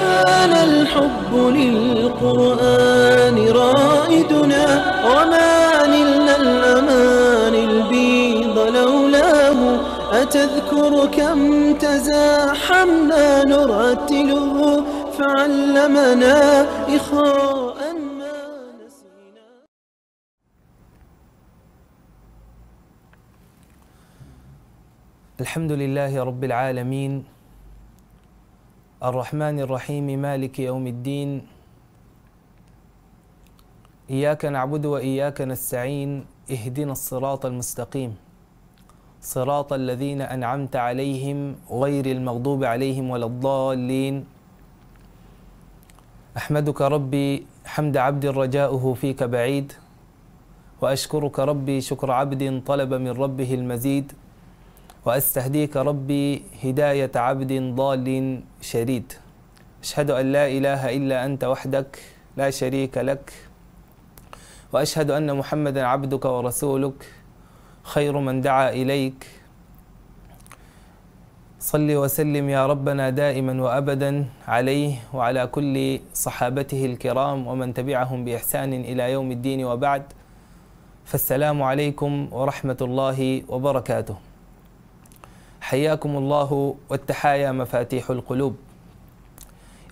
كان الحب للقرآن رائدنا وما نلنا الأمان البيض لولاه أتذكر كم تزاحمنا نرتله فعلمنا إخاء ما نسينا الحمد لله رب العالمين الرحمن الرحيم مالك يوم الدين إياك نعبد وإياك نستعين اهدنا الصراط المستقيم صراط الذين أنعمت عليهم غير المغضوب عليهم ولا الضالين أحمدك ربي حمد عبد رجاؤه فيك بعيد وأشكرك ربي شكر عبد طلب من ربه المزيد وأستهديك ربي هداية عبد ضال شريد أشهد أن لا إله إلا أنت وحدك لا شريك لك وأشهد أن محمدا عبدك ورسولك خير من دعا إليك صل وسلم يا ربنا دائما وأبدا عليه وعلى كل صحابته الكرام ومن تبعهم بإحسان إلى يوم الدين وبعد فالسلام عليكم ورحمة الله وبركاته حياكم الله والتحايا مفاتيح القلوب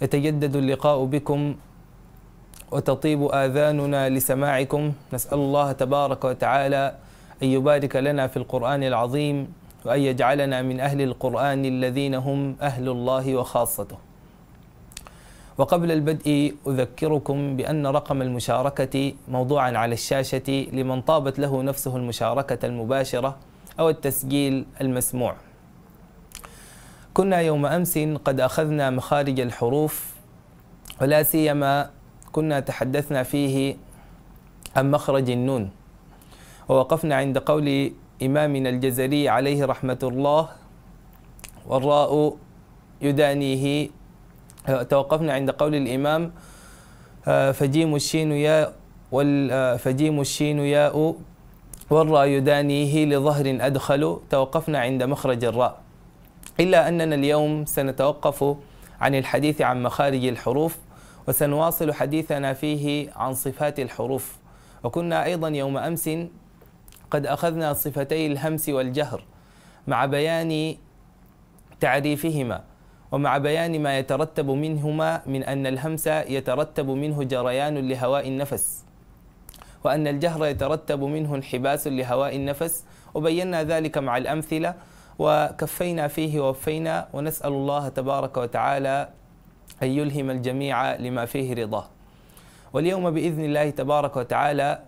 يتجدد اللقاء بكم وتطيب آذاننا لسماعكم نسأل الله تبارك وتعالى أن يبارك لنا في القرآن العظيم وأن يجعلنا من أهل القرآن الذين هم أهل الله وخاصته وقبل البدء أذكركم بأن رقم المشاركة موضوعا على الشاشة لمن طابت له نفسه المشاركة المباشرة أو التسجيل المسموع كنا يوم أمس قد أخذنا مخارج الحروف ولا سيما كنا تحدثنا فيه عن مخرج النون ووقفنا عند قول إمامنا الجزري عليه رحمة الله والراء يدانيه توقفنا عند قول الإمام آه، فجيم الشين ياء آه، فجيم الشين ياء والراء يدانيه لظهر أدخل توقفنا عند مخرج الراء إلا أننا اليوم سنتوقف عن الحديث عن مخارج الحروف وسنواصل حديثنا فيه عن صفات الحروف وكنا أيضا يوم أمس قد أخذنا صفتي الهمس والجهر مع بيان تعريفهما ومع بيان ما يترتب منهما من أن الهمس يترتب منه جريان لهواء النفس وأن الجهر يترتب منه انحباس لهواء النفس وبينا ذلك مع الأمثلة وكفينا فيه ووفينا ونسأل الله تبارك وتعالى أن يلهم الجميع لما فيه رضاه واليوم بإذن الله تبارك وتعالى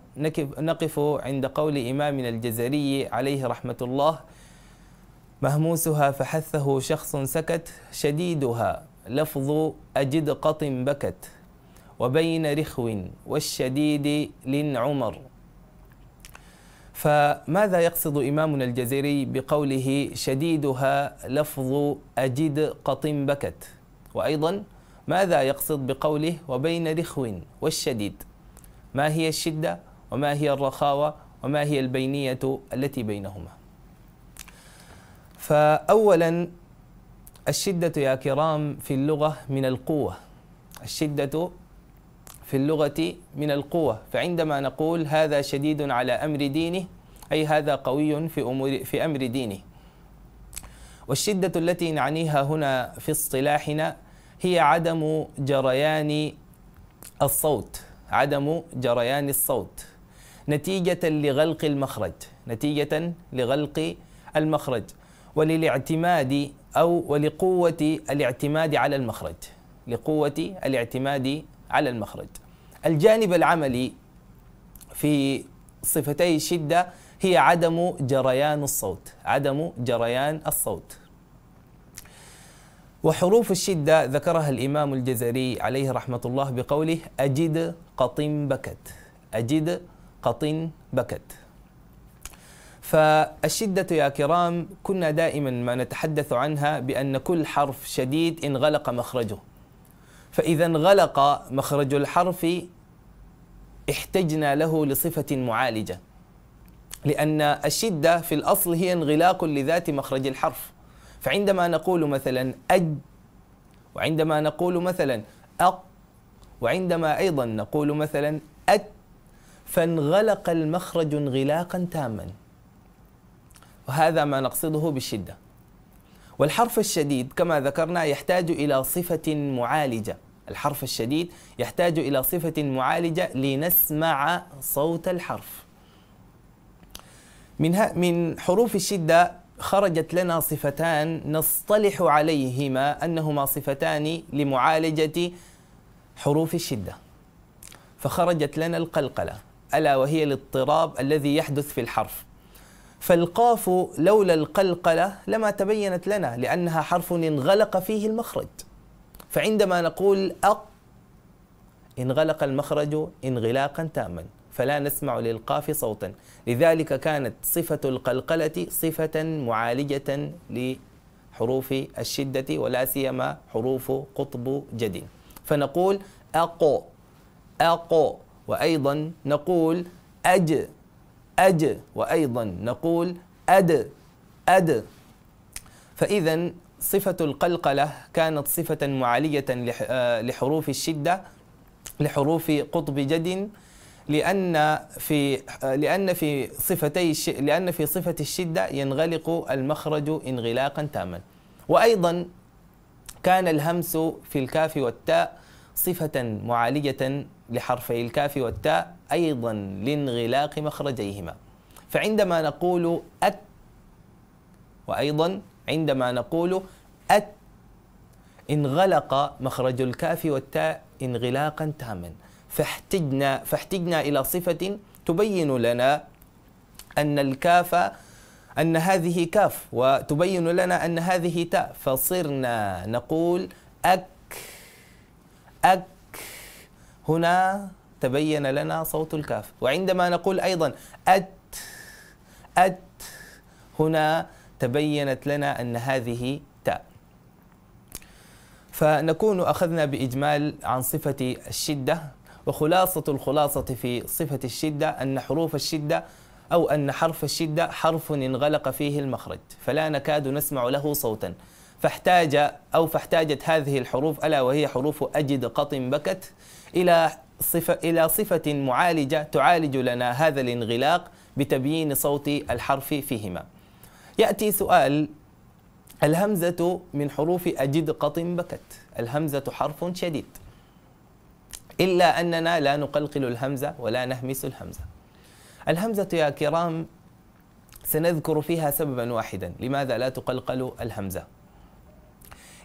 نقف عند قول إمامنا الجزري عليه رحمة الله مهموسها فحثه شخص سكت شديدها لفظ أجد قط بكت وبين رخو والشديد لن عمر فماذا يقصد إمامنا الجزيري بقوله شديدها لفظ أجد قطن بكت وأيضا ماذا يقصد بقوله وبين رخو والشديد ما هي الشدة وما هي الرخاوة وما هي البينية التي بينهما فأولا الشدة يا كرام في اللغة من القوة الشدة في اللغة من القوة فعندما نقول هذا شديد على أمر دينه أي هذا قوي في, أمور في أمر دينه والشدة التي نعنيها هنا في اصطلاحنا هي عدم جريان الصوت عدم جريان الصوت نتيجة لغلق المخرج نتيجة لغلق المخرج وللاعتماد أو ولقوة الاعتماد على المخرج لقوة الاعتماد على المخرج الجانب العملي في صفتي الشدة هي عدم جريان الصوت عدم جريان الصوت وحروف الشدة ذكرها الإمام الجزري عليه رحمة الله بقوله أجد قطن بكت أجد قطن بكت فالشدة يا كرام كنا دائما ما نتحدث عنها بأن كل حرف شديد انغلق مخرجه فإذا انغلق مخرج الحرف احتجنا له لصفة معالجة لأن الشدة في الأصل هي انغلاق لذات مخرج الحرف فعندما نقول مثلا أج وعندما نقول مثلا أق وعندما أيضا نقول مثلا أت فانغلق المخرج انغلاقا تاما وهذا ما نقصده بالشدة والحرف الشديد كما ذكرنا يحتاج إلى صفة معالجة الحرف الشديد يحتاج إلى صفة معالجة لنسمع صوت الحرف من من حروف الشدة خرجت لنا صفتان نصطلح عليهما أنهما صفتان لمعالجة حروف الشدة فخرجت لنا القلقلة ألا وهي الاضطراب الذي يحدث في الحرف فالقاف لولا القلقلة لما تبينت لنا لأنها حرف انغلق فيه المخرج فعندما نقول أق انغلق المخرج انغلاقا تاما فلا نسمع للقاف صوتا لذلك كانت صفة القلقلة صفة معالجة لحروف الشدة ولا سيما حروف قطب جد فنقول أقو أقو وأيضا نقول أج أج وأيضا نقول أد أد فإذا صفة القلقلة كانت صفة معالية آه، لحروف الشدة لحروف قطب جد لأن في آه، لأن في صفتي لأن في صفة الشدة ينغلق المخرج انغلاقا تاما وأيضا كان الهمس في الكاف والتاء صفة معالية لحرفي الكاف والتاء أيضا لانغلاق مخرجيهما فعندما نقول أت وأيضا عندما نقول أت انغلق مخرج الكاف والتاء انغلاقا تاما فاحتجنا فاحتجنا إلى صفة تبين لنا أن الكاف أن هذه كاف وتبين لنا أن هذه تاء فصرنا نقول أك أك هنا تبين لنا صوت الكاف وعندما نقول أيضا أت أت هنا تبينت لنا أن هذه تاء فنكون أخذنا بإجمال عن صفة الشدة وخلاصة الخلاصة في صفة الشدة أن حروف الشدة أو أن حرف الشدة حرف انغلق فيه المخرج فلا نكاد نسمع له صوتا فاحتاج أو فاحتاجت هذه الحروف ألا وهي حروف أجد قط بكت إلى صفة, إلى صفة معالجة تعالج لنا هذا الانغلاق بتبيين صوت الحرف فيهما يأتي سؤال الهمزة من حروف أجد قط بكت الهمزة حرف شديد إلا أننا لا نقلقل الهمزة ولا نهمس الهمزة الهمزة يا كرام سنذكر فيها سببا واحدا لماذا لا تقلقل الهمزة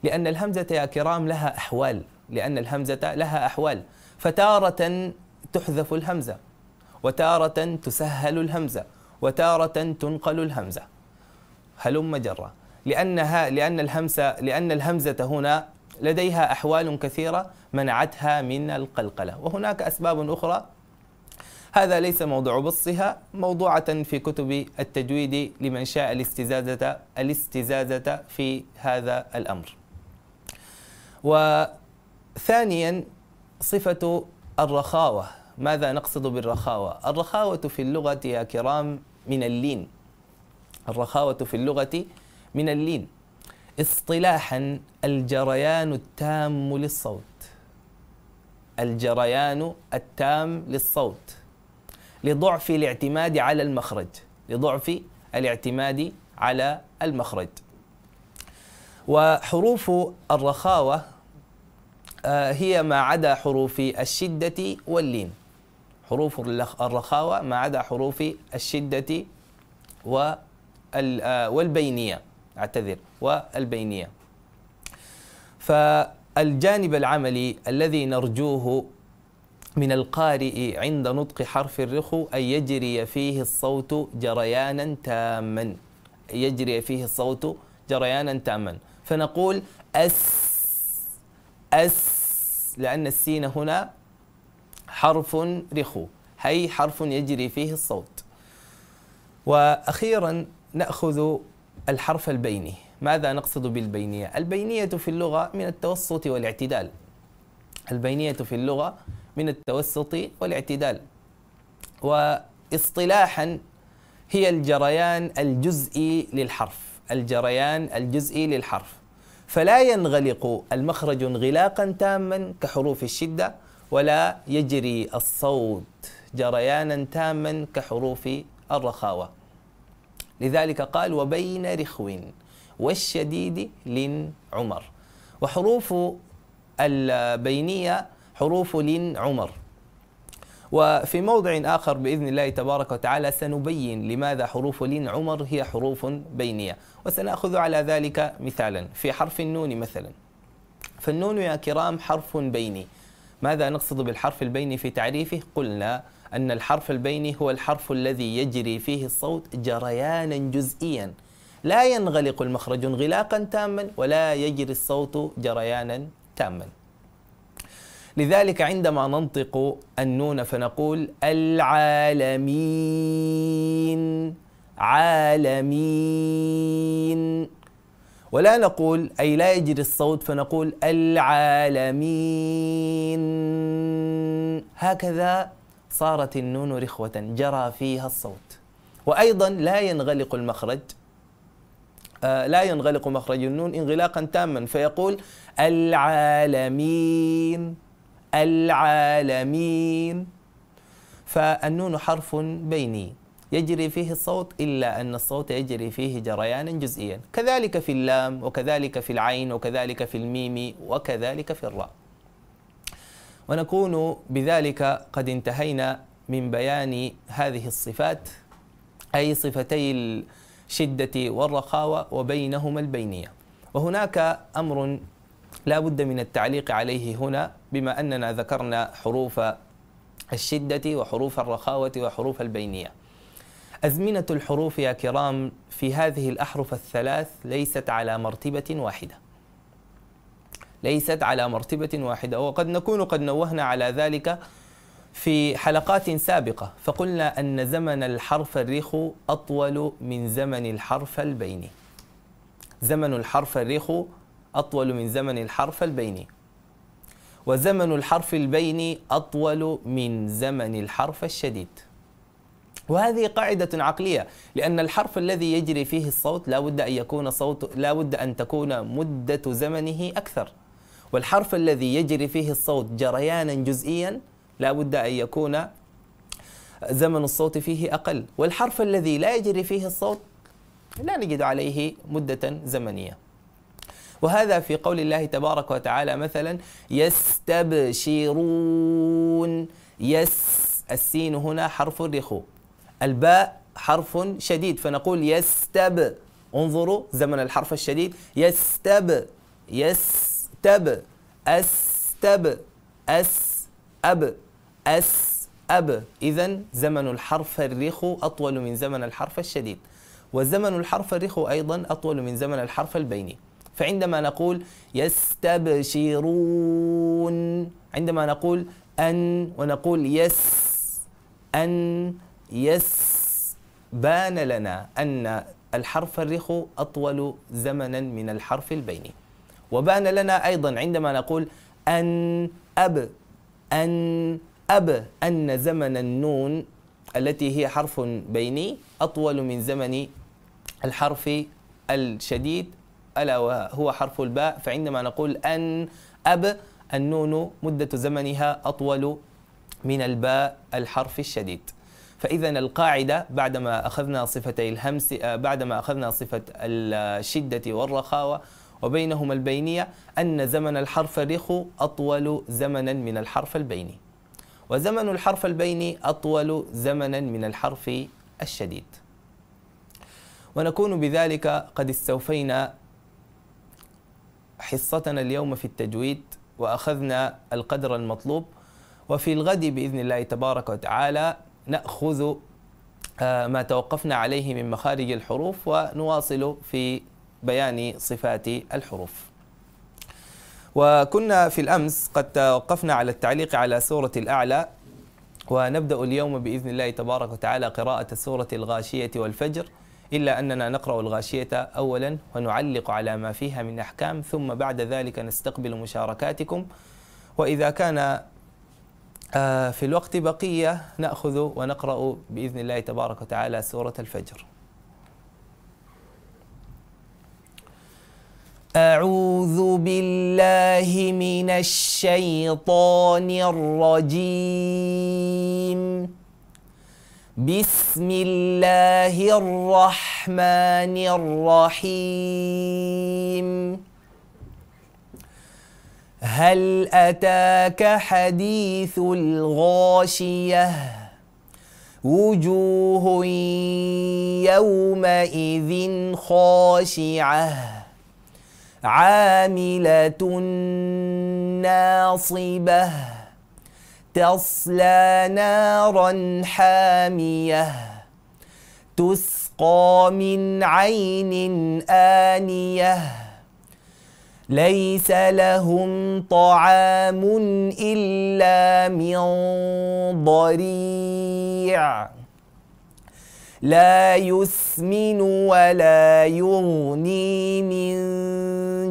لأن الهمزة يا كرام لها أحوال لأن الهمزة لها أحوال فتارة تحذف الهمزة وتارة تسهل الهمزة وتارة تنقل الهمزة هلم جرة لأنها لأن الهمزة لأن الهمزة هنا لديها أحوال كثيرة منعتها من القلقلة وهناك أسباب أخرى هذا ليس موضوع بصها موضوعة في كتب التجويد لمن شاء الاستزازة الاستزازة في هذا الأمر وثانيا صفة الرخاوة ماذا نقصد بالرخاوة؟ الرخاوة في اللغة يا كرام من اللين الرخاوة في اللغة من اللين اصطلاحا الجريان التام للصوت الجريان التام للصوت لضعف الاعتماد على المخرج لضعف الاعتماد على المخرج وحروف الرخاوة هي ما عدا حروف الشدة واللين حروف الرخاوة ما عدا حروف الشدة آه، والبينية أعتذر والبينية فالجانب العملي الذي نرجوه من القارئ عند نطق حرف الرخو أن يجري فيه الصوت جريانا تاما يجري فيه الصوت جريانا تاما فنقول أس أس لأن السين هنا حرف رخو هي حرف يجري فيه الصوت وأخيرا نأخذ الحرف البيني ماذا نقصد بالبينية؟ البينية في اللغة من التوسط والاعتدال البينية في اللغة من التوسط والاعتدال واصطلاحا هي الجريان الجزئي للحرف الجريان الجزئي للحرف فلا ينغلق المخرج انغلاقا تاما كحروف الشدة ولا يجري الصوت جريانا تاما كحروف الرخاوة لذلك قال وبين رخو والشديد لن عمر وحروف البينية حروف لن عمر وفي موضع آخر بإذن الله تبارك وتعالى سنبين لماذا حروف لين عمر هي حروف بينية وسنأخذ على ذلك مثالا في حرف النون مثلا فالنون يا كرام حرف بيني ماذا نقصد بالحرف البيني في تعريفه قلنا أن الحرف البيني هو الحرف الذي يجري فيه الصوت جريانا جزئيا لا ينغلق المخرج انغلاقا تاما ولا يجري الصوت جريانا تاما لذلك عندما ننطق النون فنقول العالمين عالمين ولا نقول أي لا يجري الصوت فنقول العالمين هكذا صارت النون رخوة جرى فيها الصوت وأيضا لا ينغلق المخرج آه، لا ينغلق مخرج النون انغلاقا تاما فيقول العالمين العالمين فالنون حرف بيني يجري فيه الصوت إلا أن الصوت يجري فيه جريانا جزئيا كذلك في اللام وكذلك في العين وكذلك في الميم وكذلك في الراء ونكون بذلك قد انتهينا من بيان هذه الصفات أي صفتي الشدة والرخاوة وبينهما البينية وهناك أمر لا بد من التعليق عليه هنا بما أننا ذكرنا حروف الشدة وحروف الرخاوة وحروف البينية أزمنة الحروف يا كرام في هذه الأحرف الثلاث ليست على مرتبة واحدة ليست على مرتبة واحدة وقد نكون قد نوهنا على ذلك في حلقات سابقة فقلنا أن زمن الحرف الريخ أطول من زمن الحرف البيني زمن الحرف الريخ أطول من زمن الحرف البيني وزمن الحرف البيني أطول من زمن الحرف الشديد وهذه قاعدة عقلية لأن الحرف الذي يجري فيه الصوت لا بد أن يكون صوت لا بد أن تكون مدة زمنه أكثر والحرف الذي يجري فيه الصوت جريانا جزئيا لا بد أن يكون زمن الصوت فيه أقل والحرف الذي لا يجري فيه الصوت لا نجد عليه مدة زمنية وهذا في قول الله تبارك وتعالى مثلا يستبشرون يس السين هنا حرف رخو الباء حرف شديد فنقول يستب انظروا زمن الحرف الشديد يستب يستب أستب أس أب أس أب إذا زمن الحرف الرخو أطول من زمن الحرف الشديد وزمن الحرف الرخو أيضا أطول من زمن الحرف البيني فعندما نقول يستبشرون عندما نقول أن ونقول يس أن يس بان لنا أن الحرف الرخ أطول زمنا من الحرف البيني وبان لنا أيضا عندما نقول أن أب أن أب أن زمن النون التي هي حرف بيني أطول من زمن الحرف الشديد ألا وهو حرف الباء فعندما نقول أن أب النون مدة زمنها أطول من الباء الحرف الشديد فإذا القاعدة بعدما أخذنا صفتي الهمس آه، بعدما أخذنا صفة الشدة والرخاوة وبينهما البينية أن زمن الحرف الرخو أطول زمنا من الحرف البيني وزمن الحرف البيني أطول زمنا من الحرف الشديد ونكون بذلك قد استوفينا حصتنا اليوم في التجويد واخذنا القدر المطلوب وفي الغد باذن الله تبارك وتعالى ناخذ آه، ما توقفنا عليه من مخارج الحروف ونواصل في بيان صفات الحروف. وكنا في الامس قد توقفنا على التعليق على سوره الاعلى ونبدا اليوم باذن الله تبارك وتعالى قراءه سوره الغاشيه والفجر. إلا أننا نقرأ الغاشية أولا ونعلق على ما فيها من أحكام ثم بعد ذلك نستقبل مشاركاتكم وإذا كان آه، في الوقت بقية نأخذ ونقرأ بإذن الله تبارك وتعالى سورة الفجر أعوذ بالله من الشيطان الرجيم بسم الله الرحمن الرحيم هل اتاك حديث الغاشيه وجوه يومئذ خاشعه عامله ناصبه تصلى نارا حامية تسقى من عين آنية ليس لهم طعام إلا من ضريع لا يسمن ولا يغني من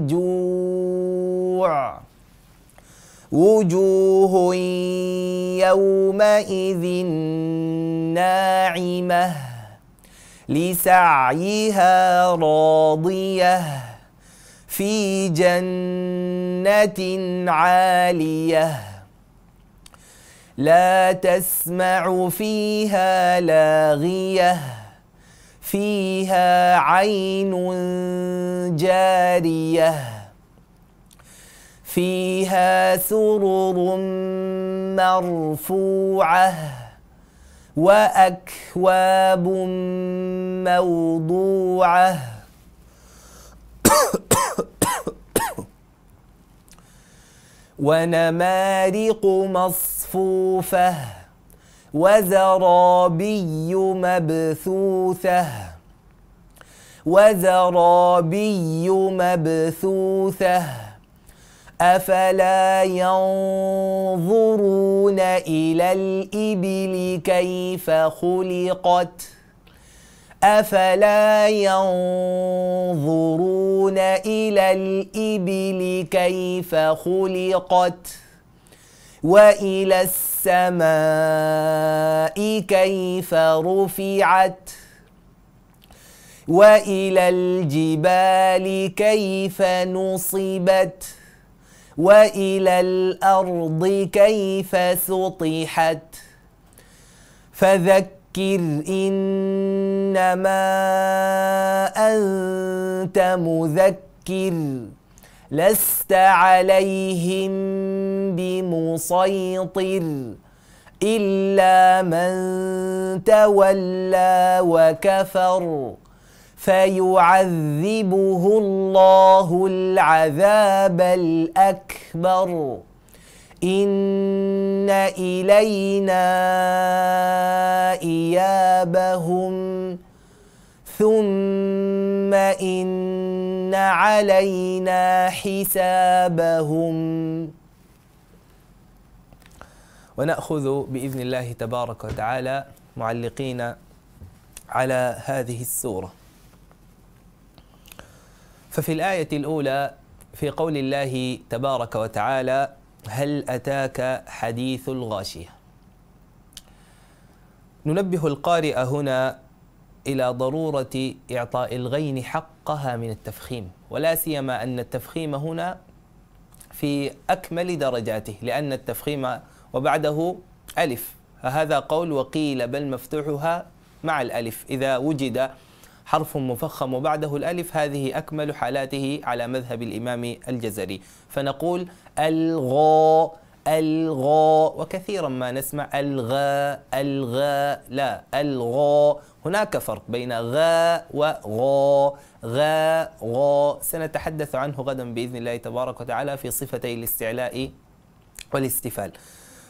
جوع وجوه يومئذ ناعمة لسعيها راضية في جنة عالية لا تسمع فيها لاغية فيها عين جاريه فيها سرر مرفوعه واكواب موضوعه ونمارق مصفوفه وزرابي مبثوثه وزرابي مبثوثه أفلا ينظرون إلى الإبل كيف خلقت أفلا ينظرون إلى الإبل كيف خلقت وإلى السماء كيف رفعت وإلى الجبال كيف نصبت ۖ والى الارض كيف سطحت فذكر انما انت مذكر لست عليهم بمسيطر الا من تولى وكفر فيعذبه الله العذاب الاكبر ان الينا ايابهم ثم ان علينا حسابهم وناخذ باذن الله تبارك وتعالى معلقين على هذه السوره ففي الآية الأولى في قول الله تبارك وتعالى هل أتاك حديث الغاشية ننبه القارئ هنا إلى ضرورة إعطاء الغين حقها من التفخيم ولا سيما أن التفخيم هنا في أكمل درجاته لأن التفخيم وبعده ألف فهذا قول وقيل بل مفتوحها مع الألف إذا وجد حرف مفخم وبعده الألف هذه أكمل حالاته على مذهب الإمام الجزري فنقول الغا الغا وكثيرا ما نسمع الغا الغا لا الغا هناك فرق بين غا وغاء غا غا سنتحدث عنه غدا باذن الله تبارك وتعالى في صفتي الاستعلاء والاستفال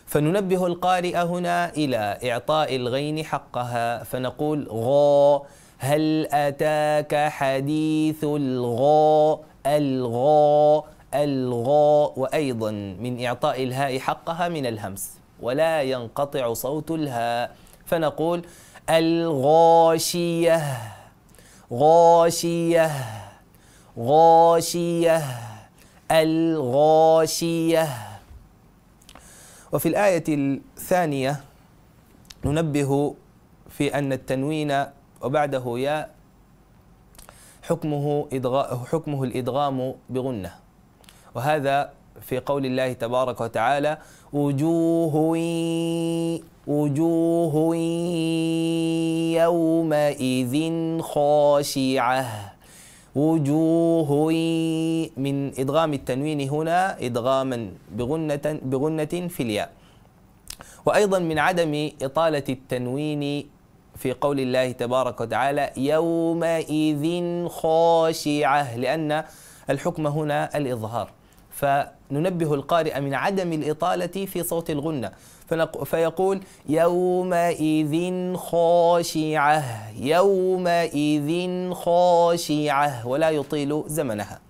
فننبه القارئ هنا الى اعطاء الغين حقها فنقول غا هل أتاك حديث الغاء الغاء الغاء وأيضا من إعطاء الهاء حقها من الهمس ولا ينقطع صوت الهاء فنقول الغاشية غاشية غاشية الغاشية وفي الآية الثانية ننبه في أن التنوين وبعده ياء حكمه إدغاء حكمه الإدغام بغنة وهذا في قول الله تبارك وتعالى وجوه وجوه يومئذ خاشعة وجوه من إدغام التنوين هنا إدغاما بغنة بغنة في الياء وأيضا من عدم إطالة التنوين في قول الله تبارك وتعالى يومئذ خاشعة لأن الحكم هنا الإظهار فننبه القارئ من عدم الإطالة في صوت الغنة فيقول يومئذ خاشعة يومئذ خاشعة ولا يطيل زمنها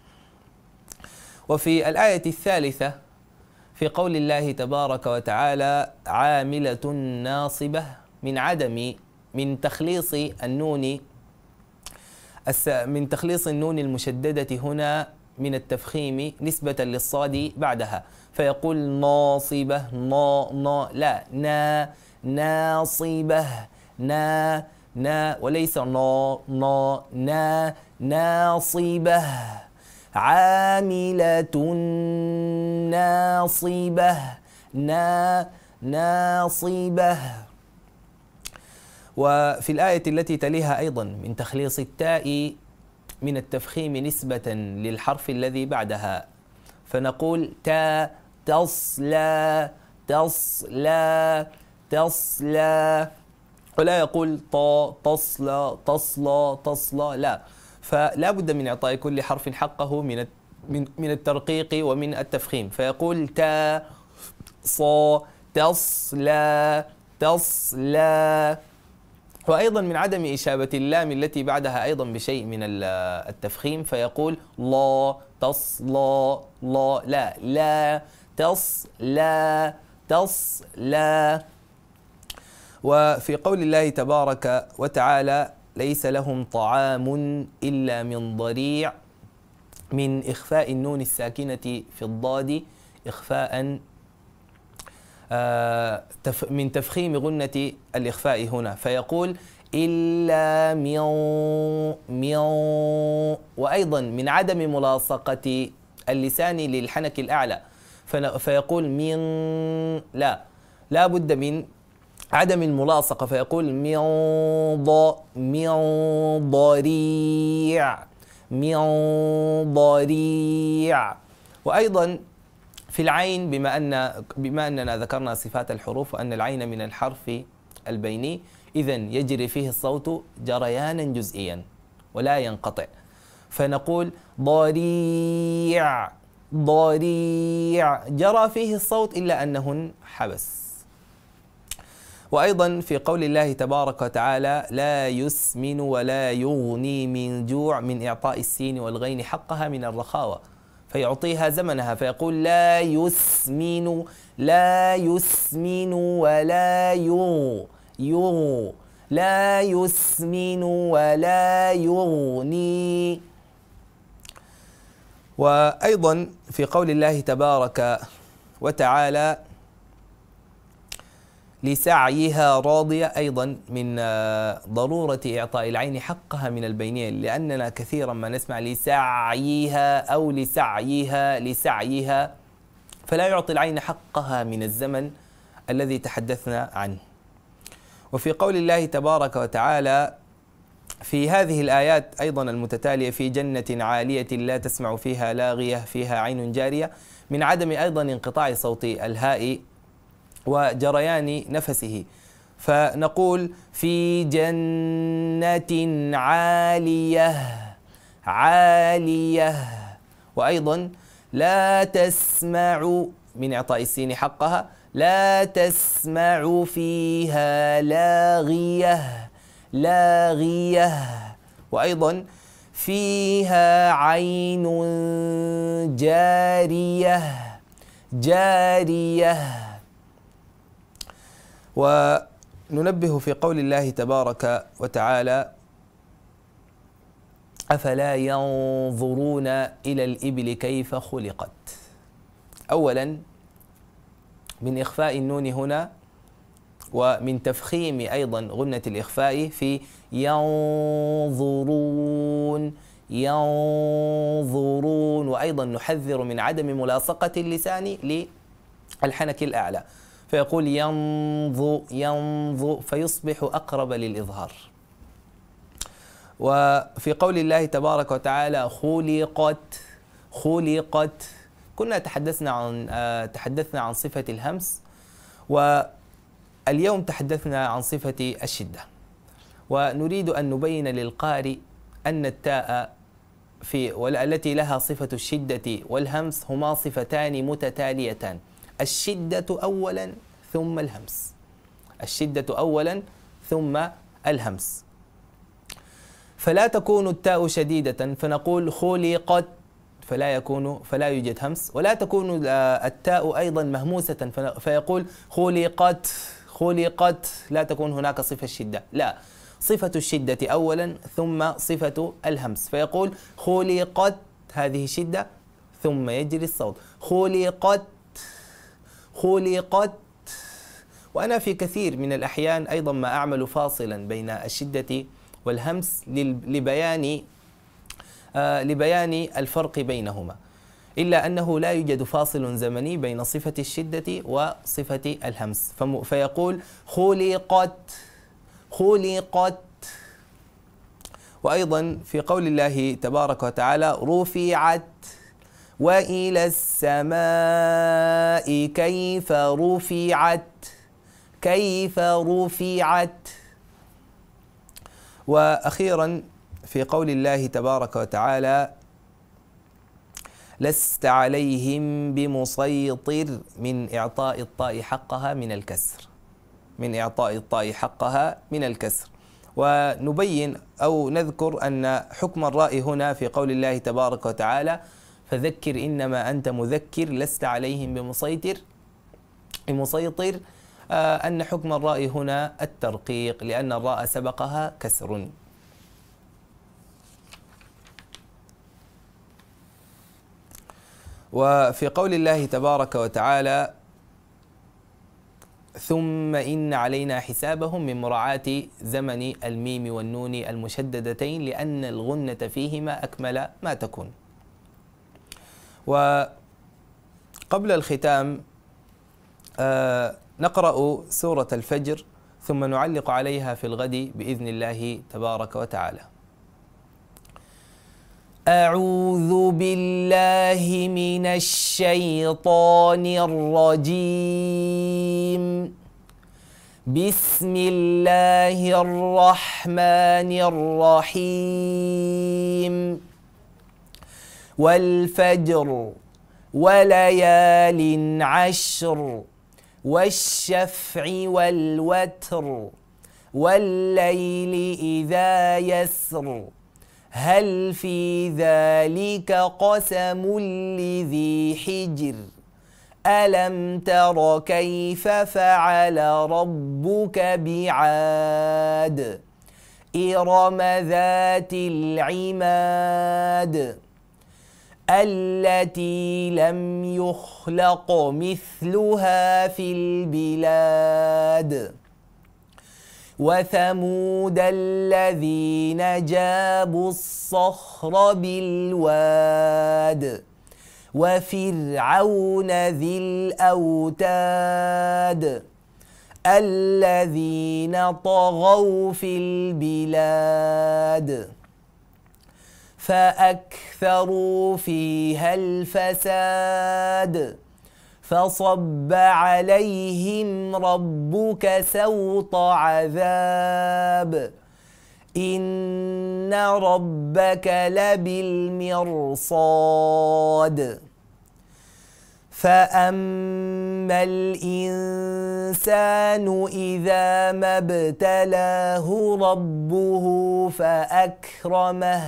وفي الآية الثالثة في قول الله تبارك وتعالى عاملة ناصبة من عدم من تخليص النون من تخليص النون المشددة هنا من التفخيم نسبة للصاد بعدها فيقول ناصبة نا نا لا نا ناصبة نا نا وليس نا نا نا ناصبة عاملة ناصبة نا ناصبة وفي الآية التي تليها أيضا من تخليص التاء من التفخيم نسبة للحرف الذي بعدها فنقول تا تصلى تصلى تصلى ولا يقول طا تصلى تصلى تصلى لا فلا بد من إعطاء كل حرف حقه من من الترقيق ومن التفخيم فيقول تا صا تصلى تصلى وأيضا من عدم إشابة اللام التي بعدها أيضا بشيء من التفخيم فيقول لا تص لا لا لا لا تص لا تص لا وفي قول الله تبارك وتعالى ليس لهم طعام إلا من ضريع من إخفاء النون الساكنة في الضاد إخفاء من تفخيم غنة الإخفاء هنا فيقول إلا ميو ميو وأيضا من عدم ملاصقة اللسان للحنك الأعلى فيقول من لا لا بد من عدم الملاصقة فيقول من ض من ضريع من ضريع وأيضا في العين بما أن بما أننا ذكرنا صفات الحروف وأن العين من الحرف البيني إذا يجري فيه الصوت جريانا جزئيا ولا ينقطع فنقول ضريع ضريع جرى فيه الصوت إلا أنهن حبس وأيضا في قول الله تبارك وتعالى لا يسمن ولا يغني من جوع من إعطاء السين والغين حقها من الرخاوة فيعطيها زمنها فيقول لا يسمن لا يسمن ولا يو يو لا يسمن ولا يغني وأيضا في قول الله تبارك وتعالى لسعيها راضية أيضا من آه، ضرورة إعطاء العين حقها من البينين لأننا كثيرا ما نسمع لسعيها أو لسعيها لسعيها فلا يعطي العين حقها من الزمن الذي تحدثنا عنه وفي قول الله تبارك وتعالى في هذه الآيات أيضا المتتالية في جنة عالية لا تسمع فيها لاغية فيها عين جارية من عدم أيضا انقطاع صوت الهاء وجريان نفسه فنقول في جنة عالية عالية وأيضا لا تسمع من إعطاء السين حقها لا تسمع فيها لاغية لاغية وأيضا فيها عين جارية جارية وننبه في قول الله تبارك وتعالى أفلا ينظرون إلى الإبل كيف خلقت أولا من إخفاء النون هنا ومن تفخيم أيضا غنة الإخفاء في ينظرون ينظرون وأيضا نحذر من عدم ملاصقة اللسان للحنك الأعلى فيقول ينظو ينظو فيصبح أقرب للإظهار وفي قول الله تبارك وتعالى خلقت خلقت كنا تحدثنا عن آه، تحدثنا عن صفة الهمس واليوم تحدثنا عن صفة الشدة ونريد أن نبين للقارئ أن التاء في والتي لها صفة الشدة والهمس هما صفتان متتاليتان الشدة أولا ثم الهمس الشدة أولا ثم الهمس فلا تكون التاء شديدة فنقول خلقت فلا يكون فلا يوجد همس ولا تكون التاء أيضا مهموسة فيقول خلقت خلقت لا تكون هناك صفة الشدة لا صفة الشدة أولا ثم صفة الهمس فيقول خلقت هذه شدة ثم يجري الصوت خلقت خلقت وأنا في كثير من الأحيان أيضا ما أعمل فاصلا بين الشدة والهمس لبيان آه، لبيان الفرق بينهما إلا أنه لا يوجد فاصل زمني بين صفة الشدة وصفة الهمس فيقول خلقت خلقت وأيضا في قول الله تبارك وتعالى رفعت والى السماء كيف رفعت كيف رفعت واخيرا في قول الله تبارك وتعالى لست عليهم بمسيطر من اعطاء الطاء حقها من الكسر من اعطاء الطاء حقها من الكسر ونبين او نذكر ان حكم الراء هنا في قول الله تبارك وتعالى فذكر إنما أنت مذكر لست عليهم بمسيطر بمسيطر آه، أن حكم الراء هنا الترقيق لأن الراء سبقها كسر وفي قول الله تبارك وتعالى ثم إن علينا حسابهم من مراعاة زمن الميم والنون المشددتين لأن الغنة فيهما أكمل ما تكون وقبل الختام آه، نقرأ سورة الفجر ثم نعلق عليها في الغد بإذن الله تبارك وتعالى أعوذ بالله من الشيطان الرجيم بسم الله الرحمن الرحيم والفجر وليال عشر والشفع والوتر والليل اذا يسر هل في ذلك قسم لذي حجر الم تر كيف فعل ربك بعاد ارم ذات العماد التي لم يخلق مثلها في البلاد وثمود الذين جابوا الصخر بالواد وفرعون ذي الاوتاد الذين طغوا في البلاد فأكثروا فيها الفساد فصب عليهم ربك سوط عذاب إن ربك لبالمرصاد فأما الإنسان إذا ما ابتلاه ربه فأكرمه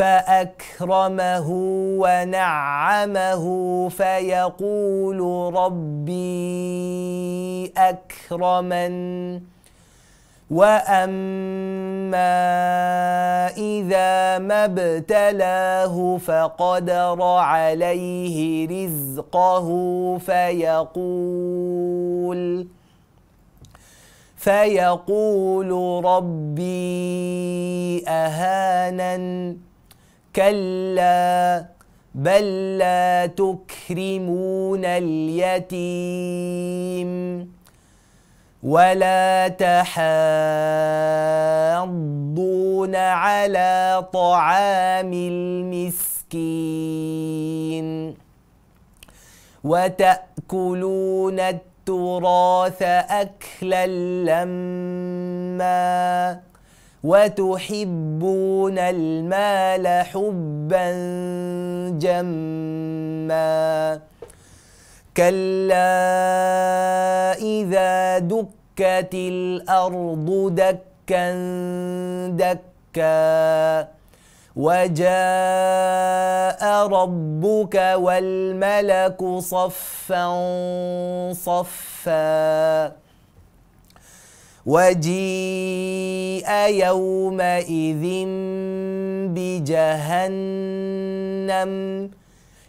فأكرمه ونعمه فيقول ربي أكرمن واما اذا ما ابتلاه فقدر عليه رزقه فيقول فيقول ربي اهانن كلا بل لا تكرمون اليتيم ولا تحاضون على طعام المسكين وتأكلون التراث أكلا لمّا وتحبون المال حبا جما كلا اذا دكت الارض دكا دكا وجاء ربك والملك صفا صفا وجيء يومئذ بجهنم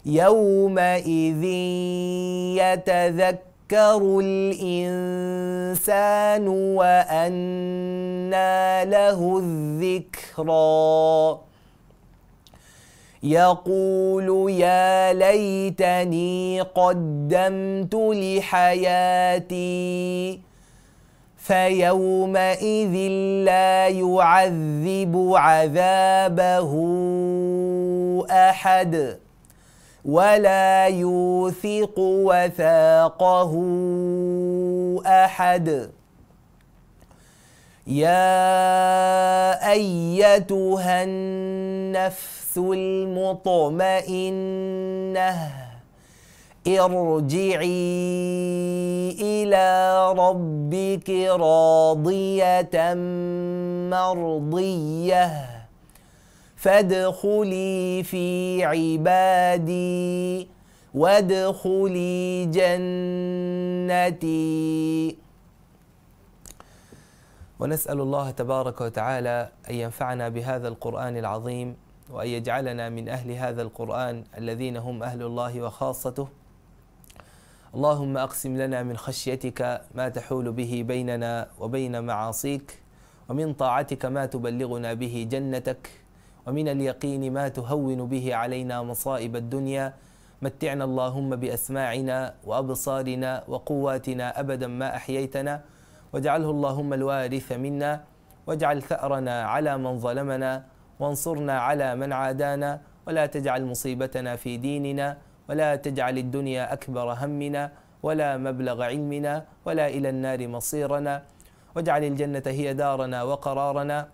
يومئذ يتذكر الإنسان وأنى له الذكرى يقول يا ليتني قدمت لحياتي فيومئذ لا يعذب عذابه احد ولا يوثق وثاقه احد يا ايتها النفس المطمئنه ارجعي الى ربك راضيه مرضيه فادخلي في عبادي وادخلي جنتي ونسال الله تبارك وتعالى ان ينفعنا بهذا القران العظيم وان يجعلنا من اهل هذا القران الذين هم اهل الله وخاصته اللهم اقسم لنا من خشيتك ما تحول به بيننا وبين معاصيك ومن طاعتك ما تبلغنا به جنتك ومن اليقين ما تهون به علينا مصائب الدنيا متعنا اللهم باسماعنا وابصارنا وقواتنا ابدا ما احييتنا واجعله اللهم الوارث منا واجعل ثارنا على من ظلمنا وانصرنا على من عادانا ولا تجعل مصيبتنا في ديننا ولا تجعل الدنيا أكبر همنا ولا مبلغ علمنا ولا إلى النار مصيرنا واجعل الجنة هي دارنا وقرارنا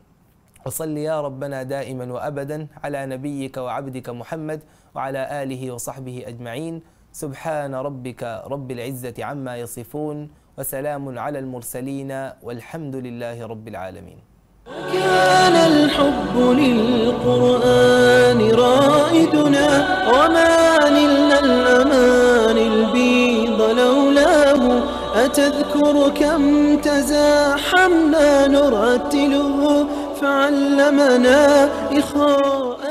وصل يا ربنا دائما وأبدا على نبيك وعبدك محمد وعلى آله وصحبه أجمعين سبحان ربك رب العزة عما يصفون وسلام على المرسلين والحمد لله رب العالمين كان الحب للقرآن رائدنا وما نلنا الأمان البيض لولاه أتذكر كم تزاحمنا نرتله فعلمنا إخاء